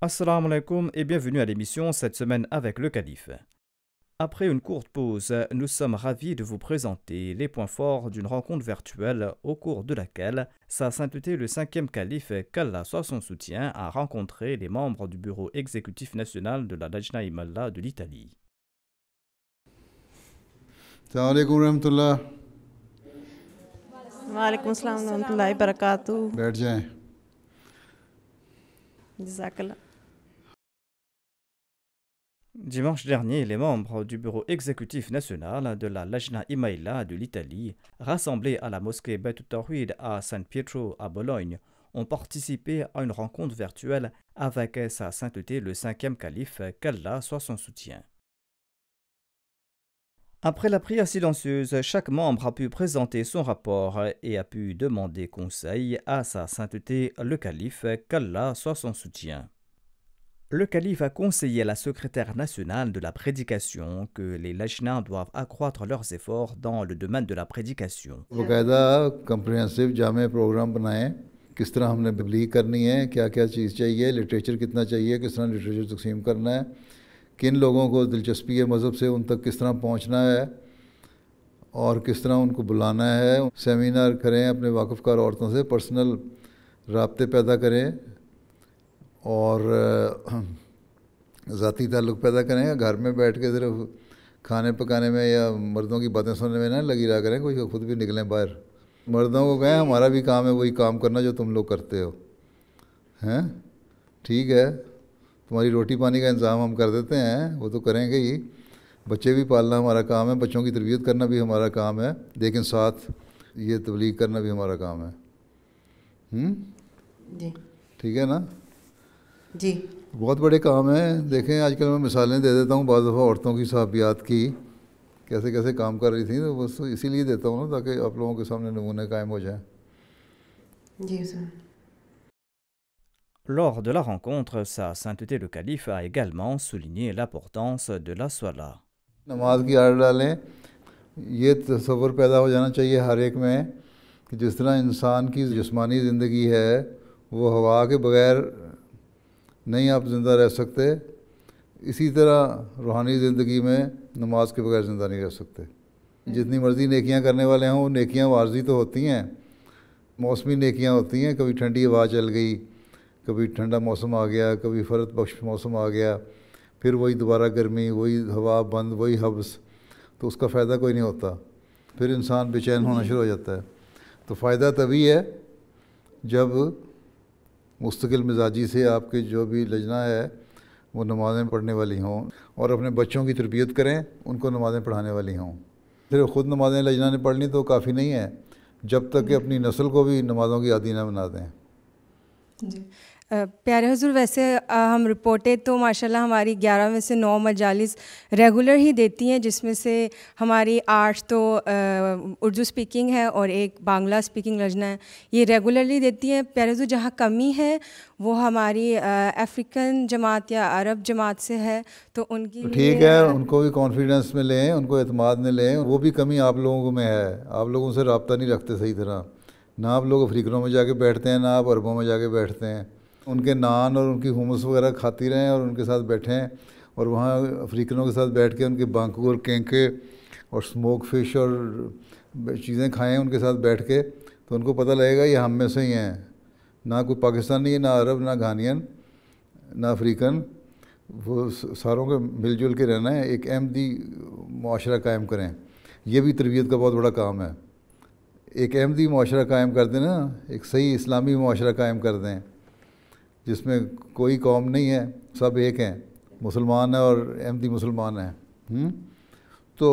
Assalamu alaikum et bienvenue à l'émission cette semaine avec le calife. Après une courte pause, nous sommes ravis de vous présenter les points forts d'une rencontre virtuelle au cours de laquelle Sa Sainteté le cinquième calife, qu'Allah soit son soutien, a rencontré les membres du bureau exécutif national de la Dajna Imallah de l'Italie. Dimanche dernier, les membres du bureau exécutif national de la Lajna Imaïla de l'Italie, rassemblés à la mosquée Betutawid à San Pietro à Bologne, ont participé à une rencontre virtuelle avec Sa Sainteté le cinquième calife, qu'Allah soit son soutien. Après la prière silencieuse, chaque membre a pu présenter son rapport et a pu demander conseil à sa sainteté le calife, qu'Allah soit son soutien. Le calife a conseillé à la secrétaire nationale de la prédication que les Lajna doivent accroître leurs efforts dans le domaine de la prédication. किन लोगों को दिलचस्पी है मज़हब से उन तक किस तरह पहुंचना है और किस तरह उनको बुलाना है सेमिनार करें अपने वाकफ़कार औरतों से पर्सनल रबते पैदा करें और ज़ाती ताल्लुक़ पैदा करें घर में बैठ के सिर्फ खाने पकाने में या मर्दों की बातें सुनने में ना लगी रहा करें कोई खुद भी निकलें बाहर मर्दों को कहें हमारा भी काम है वही काम करना जो तुम लोग करते हो हैं ठीक है तुम्हारी रोटी पानी का इंतज़ाम हम कर देते हैं वो तो करेंगे ही बच्चे भी पालना हमारा काम है बच्चों की तरबियत करना भी हमारा काम है लेकिन साथ ये तबलीग करना भी हमारा काम है हम्म? ठीक है ना जी बहुत बड़े काम हैं देखें आजकल मैं मिसालें दे देता हूँ बज़ दफ़ा औरतों की साहबियात की कैसे कैसे काम कर रही थी तो बस इसीलिए देता हूँ ना ताकि आप लोगों के सामने नमूने कायम हो जाएँ जी sir Lors de la rencontre, Sa Sainteté le Calife a également souligné l'importance de la Swala. नमाज की आड़ डालें ये तस्वर पैदा हो जाना चाहिए हर एक में कि जिस तरह इंसान की जिस्मानी ज़िंदगी है वो हवा के बगैर नहीं आप ज़िंदा रह सकते इसी तरह रूहानी ज़िंदगी में नमाज के बगैर ज़िंदा नहीं रह सकते जितनी मर्ज़ी नेकियां करने वाले हों वो नेकियां वारजी तो होती हैं मौसमी नेकियां होती हैं कभी ठंडी हवा चल गई कभी ठंडा मौसम आ गया कभी फरत बख्श मौसम आ गया फिर वही दोबारा गर्मी वही हवा बंद वही हब्स तो उसका फ़ायदा कोई नहीं होता फिर इंसान बेचैन होना शुरू हो जाता है तो फ़ायदा तभी है जब मुस्तकिल मिजाजी से आपके जो भी लजना है वो नमाज़ें पढ़ने वाली हों और अपने बच्चों की तरबियत करें उनको नमाज़ें पढ़ाने वाली हों फिर ख़ुद नमाज़ें लजना ने पढ़नी तो काफ़ी नहीं है जब तक कि अपनी नस्ल को भी नमाज़ों की आदि ना बना दें जी प्यारे हजूर वैसे हम रिपोर्टें तो माशाल्लाह हमारी 11 में से 9 मजालिस रेगुलर ही देती हैं जिसमें से हमारी आठ तो उर्दू स्पीकिंग है और एक बांग्ला स्पीकिंग लजना है ये रेगुलरली देती हैं प्यारे हजूर जहाँ कमी है वो हमारी अफ्रीकन जमात या अरब जमात से है तो उनकी तो ठीक है उनको भी कॉन्फिडेंस में लें उनको अतमाद में लें वो भी कमी आप लोगों में है आप लोगों से रबता नहीं रखते सही तरह ना आप लोग अफ्रीकनों में जाके बैठते हैं ना आप अरबों में जाके बैठते हैं उनके नान और उनकी हुमस वगैरह खाती रहें और उनके साथ बैठें और वहाँ अफ्रीकनों के साथ बैठ के उनके बांकू और कैंके और स्मोक फिश और चीज़ें खाएं उनके साथ बैठ के तो उनको पता लगेगा ये हम में से ही हैं ना कोई पाकिस्तानी ना अरब ना घानियन ना अफ्रीकन वो सारों के मिलजुल के रहना है एक अहमदी माशरा कायम करें यह भी तरबियत का बहुत बड़ा काम है एक अहमदी माशरा कायम कर दें ना एक सही इस्लामी माशरा कायम कर दें जिसमें कोई कौम नहीं है सब एक हैं मुसलमान है और अहमदी मुसलमान हैं हम्म। तो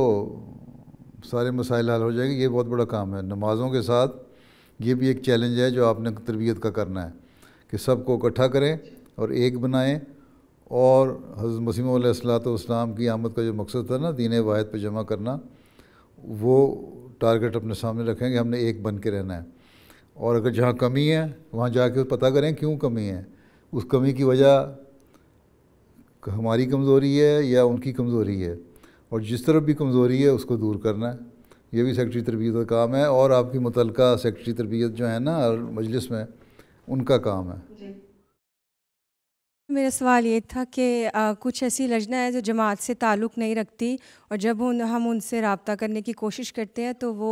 सारे मसाइल हल हो जाएंगे ये बहुत बड़ा काम है नमाज़ों के साथ ये भी एक चैलेंज है जो आपने तरबियत का करना है कि सबको इकट्ठा करें और एक बनाएं और हज़रत मसीम सलाम की आमद का जो मकसद था ना दीन वाहिद पर जमा करना वो टारगेट अपने सामने रखेंगे हमने एक बन के रहना है और अगर जहाँ कमी है वहाँ जाके पता करें क्यों कमी है उस कमी की वजह हमारी कमज़ोरी है या उनकी कमज़ोरी है और जिस तरफ भी कमज़ोरी है उसको दूर करना है ये भी सेक्रटरी तरबियत का काम है और आपकी मुतलका सेक्रटरी तरबियत जो है ना मजलिस में उनका काम है मेरा सवाल ये था कि कुछ ऐसी लजना है जो जमात से ताल्लुक़ नहीं रखती और जब उन हम उनसे रबता करने की कोशिश करते हैं तो वो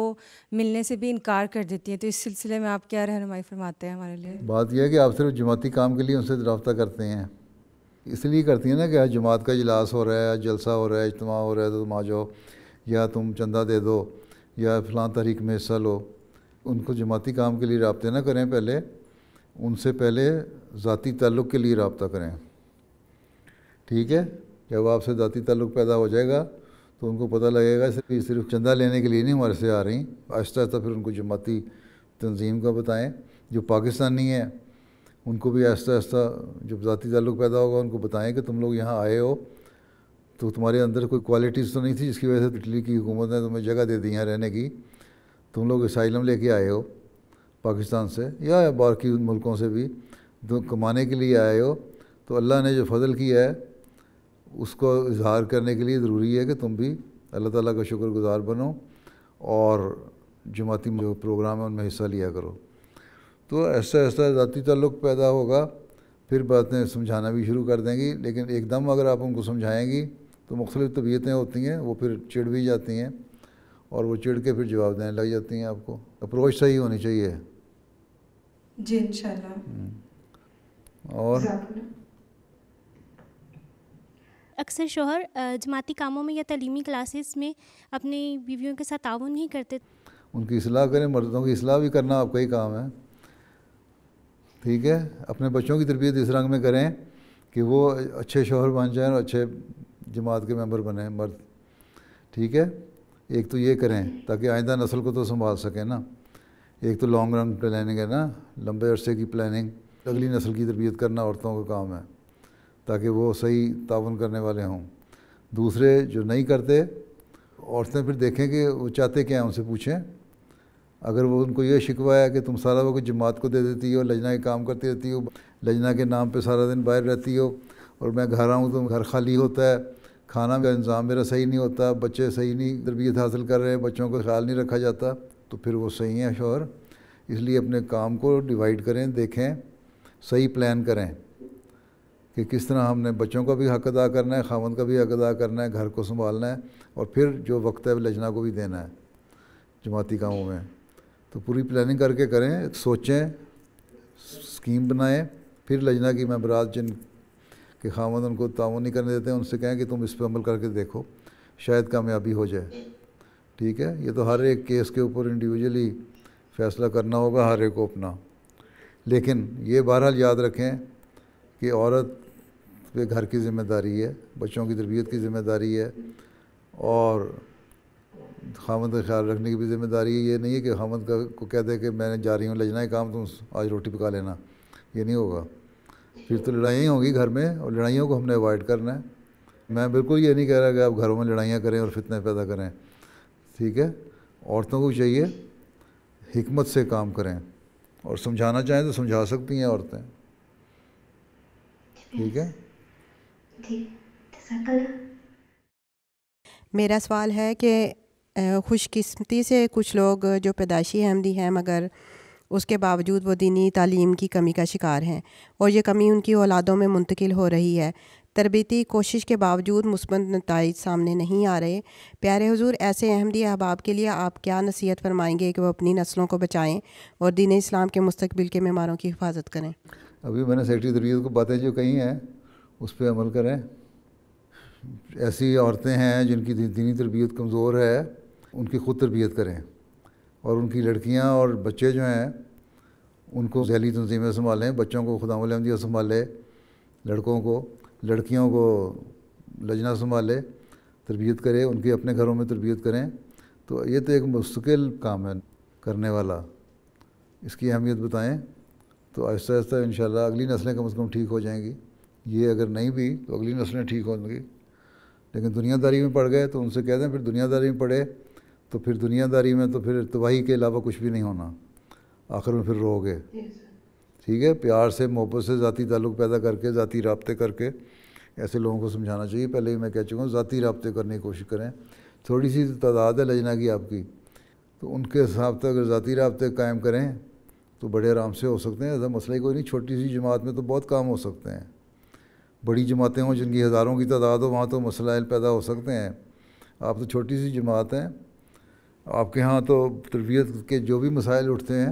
मिलने से भी इनकार कर देती हैं तो इस सिलसिले में आप क्या रहनमाई फरमाते हैं हमारे लिए बात यह है कि आप सिर्फ जमाती काम के लिए उनसे रबता करते हैं इसलिए करती हैं ना कि जमात का इजलास हो रहा है जलसा हो रहा है इजतम हो रहा है तो तुम आ जाओ या तुम चंदा दे दो या फ़लाँ तहरीक में हिस्सा लो उनको जमाती काम के लिए रबते ना करें पहले उनसे पहले ज़ाती ताल्लुक़ के लिए रबता करें ठीक है जब आपसे ज़ाती ताल्लुक़ पैदा हो जाएगा तो उनको पता लगेगा कि सिर्फ चंदा लेने के लिए नहीं हमारे से आ रही आहिस्ता आहिस्ता फिर उनको जमाती तंजीम का बताएं जो पाकिस्तानी हैं उनको भी आहिस्ता आहिस्ता जब ज़ाती ताल्लुक़ पैदा होगा उनको बताएं कि तुम लोग यहाँ आए हो तो तुम्हारे अंदर कोई क्वालिटीज़ तो नहीं थी जिसकी वजह से इटली की हुकूमत ने तुम्हें जगह दे दी यहाँ रहने की तुम लोग इसाइलम लेके आए हो पाकिस्तान से या बाकी मुल्कों से भी तो कमाने के लिए आए हो तो अल्लाह ने जो फ़जल किया है उसको इजहार करने के लिए ज़रूरी है कि तुम भी अल्लाह ताला का शुक्रगुजार बनो और जमाती जो प्रोग्राम है उनमें हिस्सा लिया करो तो ऐसा ऐसा ज़ाती तल्लक पैदा होगा फिर बातें समझाना भी शुरू कर देंगी लेकिन एकदम अगर आप उनको समझाएँगी तो मुख्तलिफ़ तबीयतें होती हैं वो फिर चिड़ भी जाती हैं और वो चिड़ के फिर जवाब देने लग जाती हैं आपको अप्रोच सही होनी चाहिए जी इंशाल्लाह हम्म। और अक्सर शोहर जमाती कामों में या तलीमी क्लासेस में अपने बीवियों के साथ ताउन नहीं करते उनकी असलाह करें मर्दों की असलाह भी करना आपका ही काम है ठीक है अपने बच्चों की तरबियत इस रंग में करें कि वो अच्छे शोहर बन जाएं और अच्छे जमात के मेंबर बने मर्द ठीक है एक तो ये करें ताकि आइंदा नस्ल को तो संभाल सकें ना एक तो लॉन्ग रन प्लानिंग है ना लंबे अरसे की प्लानिंग अगली नस्ल की तरबियत करना औरतों का काम है ताकि वो सही ताउन करने वाले हों दूसरे जो नहीं करते औरतें फिर देखें कि वो चाहते क्या हैं उनसे पूछें अगर वो उनको ये शिकवा है कि तुम सारा वक्त जमात को दे देती हो लजना के काम करती रहती हो लजना के नाम पे सारा दिन बाहर रहती हो और मैं घर आऊँ तो घर खाली होता है खाना का इंतज़ाम मेरा सही नहीं होता बच्चे सही नहीं तरबियत हासिल कर रहे हैं बच्चों का ख्याल नहीं रखा जाता तो फिर वो सही है श्योर इसलिए अपने काम को डिवाइड करें देखें सही प्लान करें कि किस तरह हमने बच्चों का भी हक अदा करना है खावन का भी हक अदा करना है घर को संभालना है और फिर जो वक्त है लजना को भी देना है जमाती कामों में तो पूरी प्लानिंग करके करें सोचें स्कीम बनाएं फिर लजना की मैं जिन के खामद उनको ताउन नहीं करने देते हैं उनसे कहें कि तुम इस पर अमल करके देखो शायद कामयाबी हो जाए ठीक है ये तो हर एक केस के ऊपर इंडिविजुअली फैसला करना होगा हर एक को अपना लेकिन ये बहरहाल याद रखें कि औरत पे घर की जिम्मेदारी है बच्चों की तरबियत की जिम्मेदारी है और खामद का ख्याल रखने की भी जिम्मेदारी है ये नहीं है कि खामद का को कह दे कि मैंने जा रही हूँ लजना काम तुम आज रोटी पका लेना ये नहीं होगा फिर तो लड़ाइयाँ होंगी घर में और लड़ाइयों को हमने अवॉइड करना है मैं बिल्कुल ये नहीं कह रहा कि आप घरों में लड़ाइयाँ करें और फितने पैदा करें ठीक है औरतों को चाहिए हमत से काम करें और समझाना चाहें तो समझा सकती हैं औरतें ठीक है मेरा सवाल है कि खुशकिस्मती से कुछ लोग जो पैदाशी अहमदी हैं मगर उसके बावजूद वो दीनी तालीम की कमी का शिकार हैं और ये कमी उनकी औलादों में मुंतकिल हो रही है तरबती कोशिश के बावजूद मुस्बत नतज सामने नहीं आ रहे प्यारे हजूर ऐसे अहमदी अहबाब के लिए आप क्या नसीहत फरमाएंगे कि वह अपनी नस्लों को बचाएँ और दीन इस्लाम के मुस्तबिल के मेमारों की हिफाजत करें अभी मैंने सेक्रेटरी तरबियत को बातें जो कही हैं उस पर अमल करें ऐसी औरतें हैं जिनकी दीनी तरबियत कमज़ोर है उनकी ख़ुद तरबियत करें और उनकी लड़कियाँ और बच्चे जो हैं उनको जहली तनजीमें संभालें बच्चों को खुदा संभालें लड़कों को लड़कियों को लजना संभाले तरबियत करे उनकी अपने घरों में तरबियत करें तो ये तो एक मुस्तकिल काम है करने वाला इसकी अहमियत बताएं तो आहिस्ता आहिस्ता इन अगली नस्लें कम अज़ कम ठीक हो जाएंगी ये अगर नहीं भी तो अगली नस्लें ठीक होंगी लेकिन दुनियादारी में पड़ गए तो उनसे कह दें फिर दुनियादारी में पड़े तो फिर दुनियादारी में तो फिर तबाही के अलावा कुछ भी नहीं होना आखिर में फिर रोगे yes. ठीक है प्यार से मोहब्बत से ज़ाती ताल्लुक़ पैदा करके ज़ाती रबते करके ऐसे लोगों को समझाना चाहिए पहले ही मैं कह चुका हूँ ज़ाती रबते करने की कोशिश करें थोड़ी सी तो तादाद है लजना की आपकी तो उनके हिसाब से अगर ज़ाती रबते कायम करें तो बड़े आराम से हो सकते हैं ऐसा मसला ही कोई नहीं छोटी सी जमात में तो बहुत काम हो सकते हैं बड़ी जमातें हों जिनकी हज़ारों की तादाद हो वहाँ तो मसलाइल पैदा हो सकते हैं आप तो छोटी सी जमात हैं आपके यहाँ तो तरबियत के जो भी मसाइल उठते हैं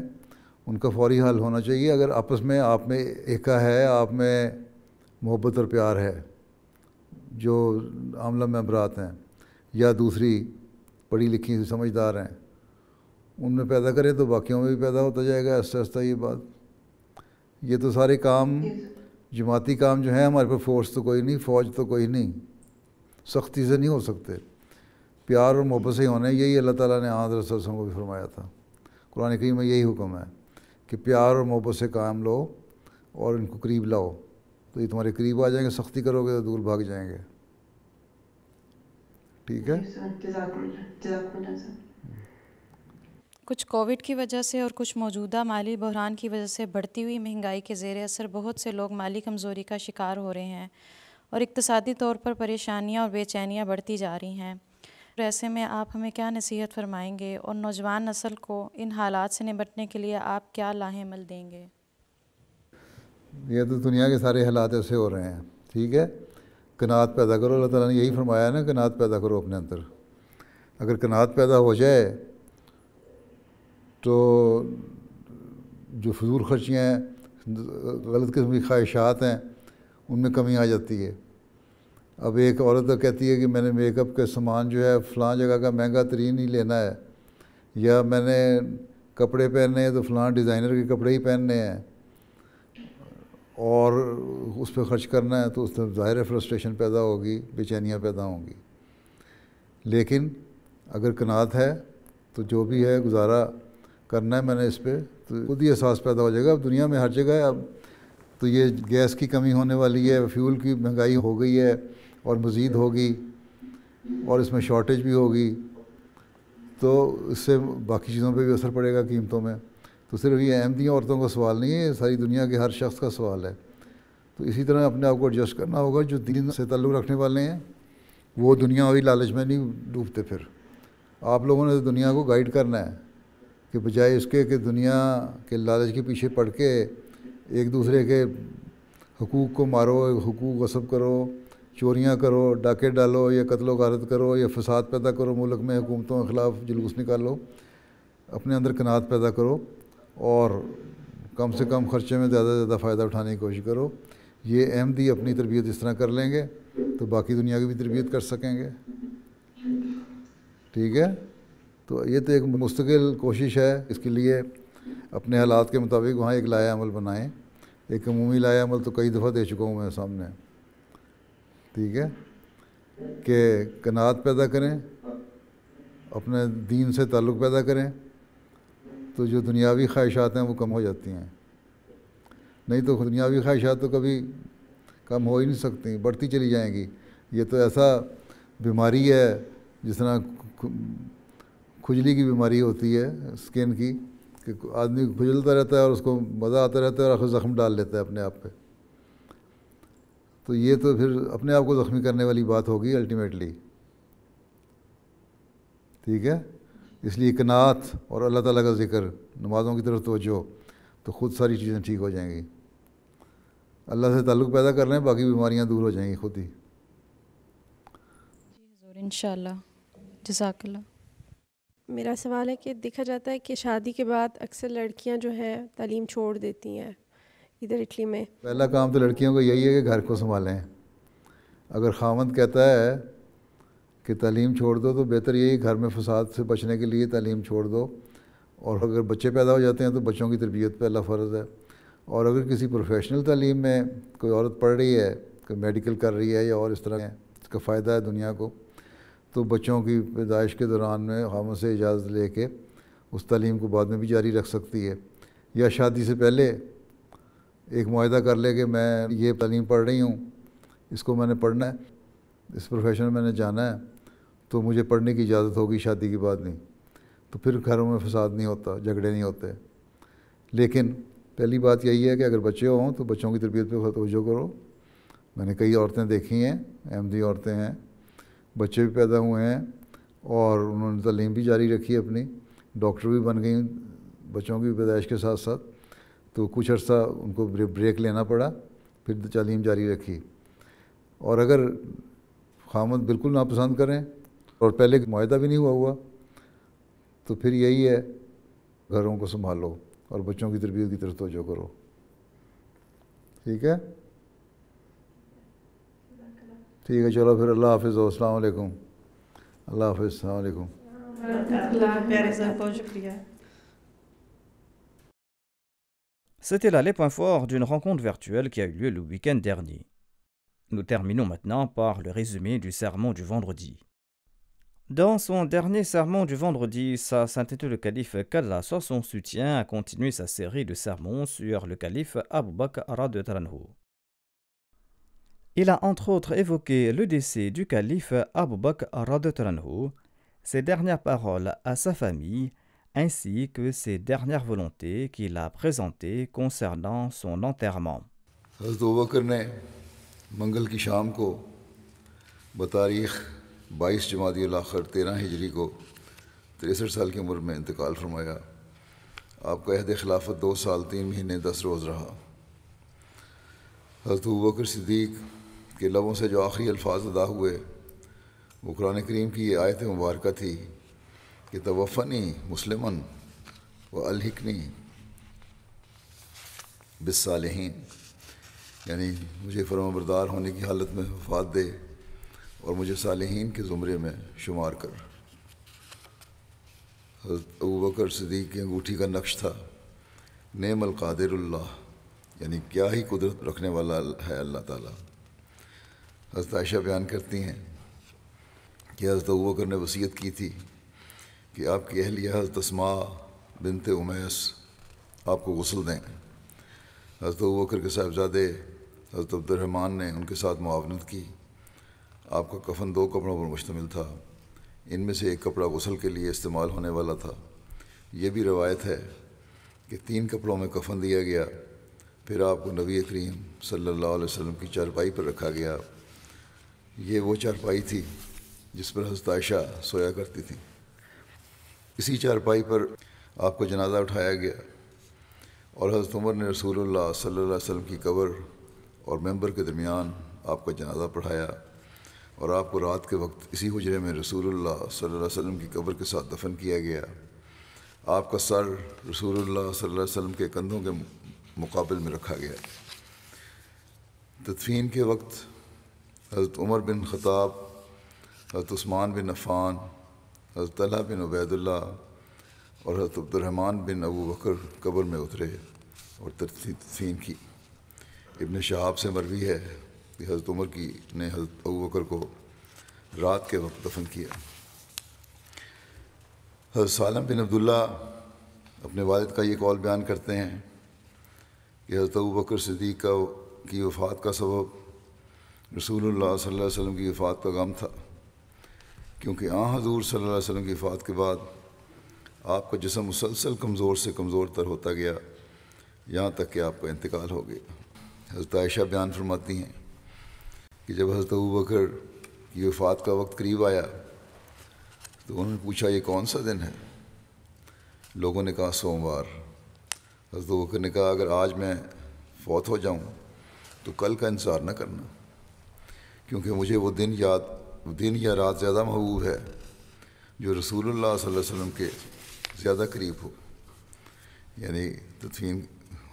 उनका फौरी हल होना चाहिए अगर आपस में आप में एका है आप में मोहब्बत और प्यार है जो आमला में हैं या दूसरी पढ़ी लिखी हुई समझदार हैं उनमें पैदा करें तो बाकियों में भी पैदा होता जाएगा आस्ता आस्ता ये बात ये तो सारे काम जमाती काम जो हैं हमारे पर फोर्स तो कोई नहीं फ़ौज तो कोई नहीं सख्ती से नहीं हो सकते प्यार और मोहब्बत से ही होने यही अल्लाह ताला ने आदर को भी फरमाया था कुरान करीम में यही हुक्म है कि प्यार और मोहब्बत से काम लो और इनको करीब लाओ तो ये तुम्हारे करीब आ जाएंगे सख्ती करोगे तो दूर भाग जाएंगे ठीक है कुछ कोविड की वजह से और कुछ मौजूदा माली बहरान की वजह से बढ़ती हुई महंगाई के जेर असर बहुत से लोग माली कमज़ोरी का शिकार हो रहे हैं और इकतसादी तौर पर परेशानियां और बेचैनियां बढ़ती जा रही हैं ऐसे में आप हमें क्या नसीहत फरमाएंगे और नौजवान नस्ल को इन हालात से निपटने के लिए आप क्या लाहेमल देंगे ये तो दुनिया के सारे हालात ऐसे हो रहे हैं ठीक है कनात पैदा करो अल्लाह ताला ने यही फरमाया ना कनात पैदा करो अपने अंदर अगर कनात पैदा हो जाए तो जो फजूल खर्चियाँ हैं गलत किस्म की ख्वाहिशात हैं उनमें कमी आ जाती है अब एक औरत तो कहती है कि मैंने मेकअप के सामान जो है फ़लाँ जगह का महंगा तरीन ही लेना है या मैंने कपड़े पहनने हैं तो फलां डिज़ाइनर के कपड़े ही पहनने हैं और उस पर ख़र्च करना है तो उस ज़ाहिर फ्रस्ट्रेशन पैदा होगी बेचैनियाँ पैदा होंगी लेकिन अगर कनात है तो जो भी है गुजारा करना है मैंने इस पर तो खुद ही एहसास पैदा हो जाएगा अब दुनिया में हर जगह है अब तो ये गैस की कमी होने वाली है फ्यूल की महंगाई हो गई है और मज़ीद होगी और इसमें शॉर्टेज भी होगी तो इससे बाकी चीज़ों पे भी असर पड़ेगा कीमतों में तो सिर्फ ये अहमदी औरतों का सवाल नहीं है सारी दुनिया के हर शख्स का सवाल है तो इसी तरह अपने आप को एडजस्ट करना होगा जो दिन से ताल्लुक़ रखने वाले हैं वो दुनिया दुनियावी लालच में नहीं डूबते फिर आप लोगों ने तो दुनिया को गाइड करना है कि बजाय इसके कि दुनिया के लालच के पीछे पड़ के एक दूसरे के हकूक़ को मारो हकूक़ गसब करो चोरियाँ करो डाके डालो या कत्लो गारत करो या फसाद पैदा करो मुल्क में हुकूमतों के ख़िलाफ़ जुलूस निकालो अपने अंदर कनात पैदा करो और कम से कम ख़र्चे में ज़्यादा से ज़्यादा फ़ायदा उठाने की कोशिश करो ये अहमदी अपनी तरबियत इस तरह कर लेंगे तो बाकी दुनिया की भी तरबियत कर सकेंगे ठीक है तो ये तो एक मुस्तकिल कोशिश है इसके लिए अपने हालात के मुताबिक वहाँ एक लाया अमल बनाएँ एक अमूमी लाया अमल तो कई दफ़ा दे चुका हूँ मैं सामने ठीक है कि कनात पैदा करें अपने दीन से ताल्लुक़ पैदा करें तो जो दुनियावी ख्वाहिशात हैं वो कम हो जाती हैं नहीं तो दुनियावी ख्वाहिशात तो कभी कम हो ही नहीं सकती बढ़ती चली जाएंगी ये तो ऐसा बीमारी है जिस तरह खुजली की बीमारी होती है स्किन की कि आदमी खुजलता रहता है और उसको मज़ा आता रहता है और आखिर ज़ख्म डाल लेता है अपने आप पे तो ये तो फिर अपने आप को ज़ख्मी करने वाली बात होगी अल्टीमेटली ठीक है इसलिए कनात और अल्लाह ताला का ज़िक्र नमाज़ों की तरफ तोजो तो ख़ुद सारी चीज़ें ठीक हो जाएंगी अल्लाह से ताल्लुक़ पैदा कर लें बाकी बीमारियाँ दूर हो जाएंगी खुद ही इन जजाकल्ला मेरा सवाल है कि देखा जाता है कि शादी के बाद अक्सर लड़कियां जो है तालीम छोड़ देती हैं इधर इटली में पहला काम तो लड़कियों का यही है कि घर को संभालें अगर खामद कहता है कि तालीम छोड़ दो तो बेहतर यही घर में फसाद से बचने के लिए तालीम छोड़ दो और अगर बच्चे पैदा हो जाते हैं तो बच्चों की तरबियत पहला फ़र्ज़ है और अगर किसी प्रोफेशनल तालीम में कोई औरत पढ़ रही है कोई मेडिकल कर रही है या और इस तरह इसका फ़ायदा है दुनिया को तो बच्चों की पैदाइश के दौरान में खामों से इजाज़त ले उस तालीम को बाद में भी जारी रख सकती है या शादी से पहले एक माहा कर ले कि मैं ये तलीम पढ़ रही हूँ इसको मैंने पढ़ना है इस प्रोफेशन में मैंने जाना है तो मुझे पढ़ने की इजाज़त होगी शादी के बाद नहीं तो फिर घरों में फसाद नहीं होता झगड़े नहीं होते लेकिन पहली बात यही है कि अगर बच्चे हों तो बच्चों की तरबियत पर तोजो करो मैंने कई औरतें देखी हैं अहमदी औरतें हैं बच्चे भी पैदा हुए हैं और उन्होंने तलीम भी जारी रखी अपनी डॉक्टर भी बन गई बच्चों की पैदाइश के साथ साथ तो कुछ अर्सा उनको ब्रेक लेना पड़ा फिर तालीम तो जारी रखी और अगर खामद बिल्कुल नापसंद करें और पहले माहा भी नहीं हुआ हुआ तो फिर यही है घरों को संभालो और बच्चों की तरबियत की तरफ तोजो करो ठीक है ठीक है चलो फिर अल्लाह हाफिज़ अस्सलाम अल्लाह हाफिज़ अस्सलाम शुक्रिया C'était là les points forts d'une rencontre virtuelle qui a eu lieu le week-end dernier. Nous terminons maintenant par le résumé du sermon du vendredi. Dans son dernier sermon du vendredi, sa sainteté le calife qu'Allah soit son soutien a continué sa série de sermons sur le calife Abu Bakr de Il a entre autres évoqué le décès du calife Abu Bakr de Ses dernières paroles à sa famille ainsi que ses dernières volontés qu'il a présentées concernant son enterrement. मंगल की शाम को बतारीख 22 जमादी आखिर 13 हिजरी को तिरसठ साल की उम्र में इंतकाल फरमाया आपका अहद खिलाफत दो साल तीन महीने दस रोज़ रहा हजरत बकर सिद्दीक के लबों से जो आखिरी अल्फाज अदा हुए वो कुरान करीम की ये आयत मुबारक थी कि तवफ़नी तो मुसलमन व अलहिकनी बिसालहीन यानी मुझे फरमाबरदार होने की हालत में वफात दे और मुझे सालहन के ज़ुमरे में शुमार कर अबू बकर सदीक की अंगूठी का नक्श था नेम अलकादरल्ला यानी क्या ही कुदरत रखने वाला है अल्लाह ताला हजरत आयशा बयान करती हैं कि हजरत अबू बकर ने वसीयत की थी कि आपकी अहलिया हज़रत तस्मा बिनत उमैस आपको गसल दें हज़रत वक्र के साहबजादे हज़रत अब्दुलरहमान ने उनके साथ मुआवनत की आपका कफन दो कपड़ों पर मुश्तमिल था इनमें से एक कपड़ा गसल के लिए इस्तेमाल होने वाला था ये भी रवायत है कि तीन कपड़ों में कफन दिया गया फिर आपको नबी करीम सल्ला वसम की चारपाई पर रखा गया ये वो चारपाई थी जिस पर हजतायशा सोया करती थी इसी चारपाई पर आपका जनाजा उठाया गया और हज़रत उमर ने रसूल सल्ला वसम की कबर और मेंबर के दरमियान आपका जनाजा पढ़ाया और आपको रात के वक्त इसी हजरे में रसूल सल्ला वसम की कबर के साथ दफन किया गया आपका सर रसूल सल्ला वसम के कंधों के मुकाबल में रखा गया तदफीन के वक्त हज़रत उमर बिन ख़ताब हज़रत उस्मान बिन अफ़ान हज़रत बिन उबैदुल्ला और हज़रत अब्दुलरहमान बिन अबू बकर कब्र में उतरे और तदफीन की इबन शहाब से मरवी है कि हज़रत उमर की ने हज़रत अबू बकर को रात के वक्त दफन किया हज़रत सालम बिन अब्दुल्ला अपने वालद का ये कौल बयान करते हैं कि हज़रत अबू बकर सदीक का की वफ़ात का सबब रसूल सल्लल्लाहु अलैहि वसल्लम की वफ़ात का गम था क्योंकि आ हाँ, हजूर सल्ला वसम की फ़ात के बाद आपका जिसम मुसलसल कमज़ोर से कमज़ोर तर होता गया यहाँ तक कि आपका इंतकाल हो गया हज़रत आयशा बयान फरमाती हैं कि जब हज़रत अबू बकर की वफ़ात का वक्त करीब आया तो उन्होंने पूछा ये कौन सा दिन है लोगों ने कहा सोमवार हज़रत बकर ने कहा अगर आज मैं फौत हो जाऊँ तो कल का इंतज़ार न करना क्योंकि मुझे वो दिन याद दिन या रात ज़्यादा महबूब है जो रसूल वसम के ज़्यादा करीब हो यानी तदफीन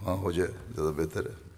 वहाँ हो जाए ज़्यादा बेहतर है